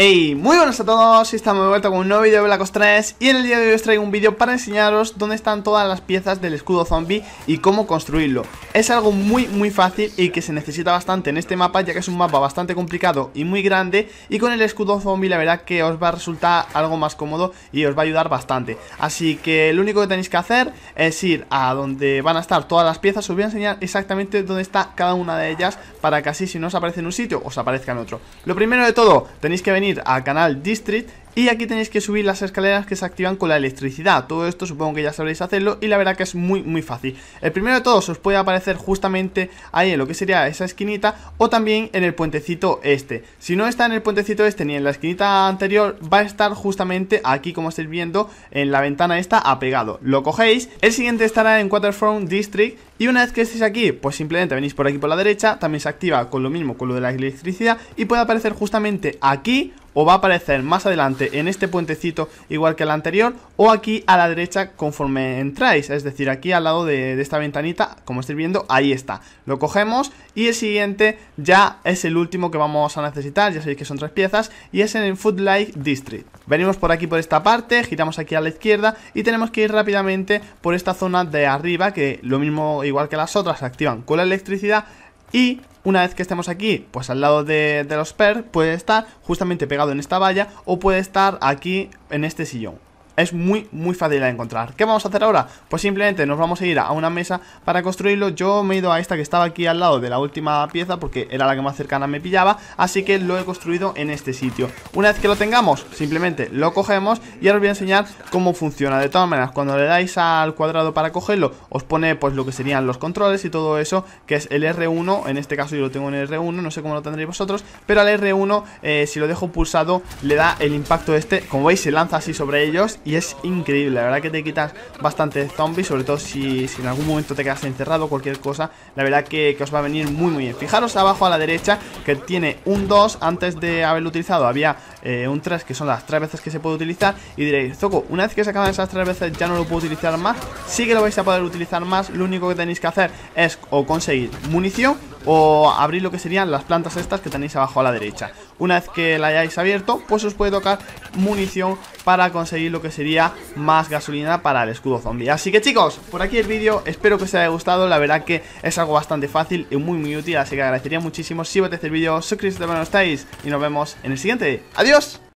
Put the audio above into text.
Hey, muy buenas a todos, estamos de vuelta con un nuevo vídeo de Black Ops 3 Y en el día de hoy os traigo un vídeo para enseñaros dónde están todas las piezas del escudo zombie y cómo construirlo Es algo muy muy fácil y que se necesita bastante en este mapa ya que es un mapa bastante complicado y muy grande Y con el escudo zombie la verdad que os va a resultar algo más cómodo y os va a ayudar bastante Así que lo único que tenéis que hacer es ir a donde van a estar todas las piezas Os voy a enseñar exactamente dónde está cada una de ellas para que así si no os aparece en un sitio os aparezca en otro Lo primero de todo, tenéis que venir a al canal District y aquí tenéis que subir las escaleras que se activan con la electricidad. Todo esto supongo que ya sabréis hacerlo y la verdad que es muy muy fácil. El primero de todos os puede aparecer justamente ahí en lo que sería esa esquinita o también en el puentecito este. Si no está en el puentecito este ni en la esquinita anterior va a estar justamente aquí como estáis viendo en la ventana esta apegado. Lo cogéis, el siguiente estará en Waterfront District y una vez que estéis aquí pues simplemente venís por aquí por la derecha, también se activa con lo mismo con lo de la electricidad y puede aparecer justamente aquí o va a aparecer más adelante en este puentecito igual que el anterior o aquí a la derecha conforme entráis, es decir, aquí al lado de, esta ventanita, como estáis viendo, ahí está. Lo cogemos y el siguiente ya es el último que vamos a necesitar, ya sabéis que son tres piezas y es en el Foodlight District. Venimos por aquí por esta parte, giramos aquí a la izquierda y tenemos que ir rápidamente por esta zona de arriba que lo mismo igual que las otras se activan con la electricidad y una vez que estemos aquí, pues al lado de, los PER, puede estar justamente pegado en esta valla o puede estar aquí en este sillón es muy, muy fácil de encontrar. ¿Qué vamos a hacer ahora? Pues simplemente nos vamos a ir a una mesa para construirlo. Yo me he ido a esta que estaba aquí al lado de la última pieza porque era la que más cercana me pillaba, así que lo he construido en este sitio. Una vez que lo tengamos, simplemente lo cogemos y ahora os voy a enseñar cómo funciona. De todas maneras, cuando le dais al cuadrado para cogerlo, os pone pues lo que serían los controles y todo eso, que es el R1, en este caso yo lo tengo en el R1, no sé cómo lo tendréis vosotros, pero al R1, eh, si lo dejo pulsado, le da el impacto este, como veis se lanza así sobre ellos y es increíble, la verdad que te quitas bastante zombies, sobre todo si, en algún momento te quedas encerrado, o cualquier cosa, la verdad que, os va a venir muy muy bien. Fijaros abajo a la derecha que tiene un 2, antes de haberlo utilizado había eh, un 3 que son las 3 veces que se puede utilizar y diréis, Zoco, una vez que se acaban esas 3 veces ya no lo puedo utilizar más, sí que lo vais a poder utilizar más, lo único que tenéis que hacer es o conseguir munición o abrir lo que serían las plantas estas que tenéis abajo a la derecha. Una vez que la hayáis abierto, pues os puede tocar munición para conseguir lo que sería más gasolina para el escudo zombie. Así que chicos, por aquí el vídeo, espero que os haya gustado, la verdad que es algo bastante fácil y muy muy útil, así que agradecería muchísimo si os el vídeo, suscribiros estáis y nos vemos en el siguiente. ¡Adiós!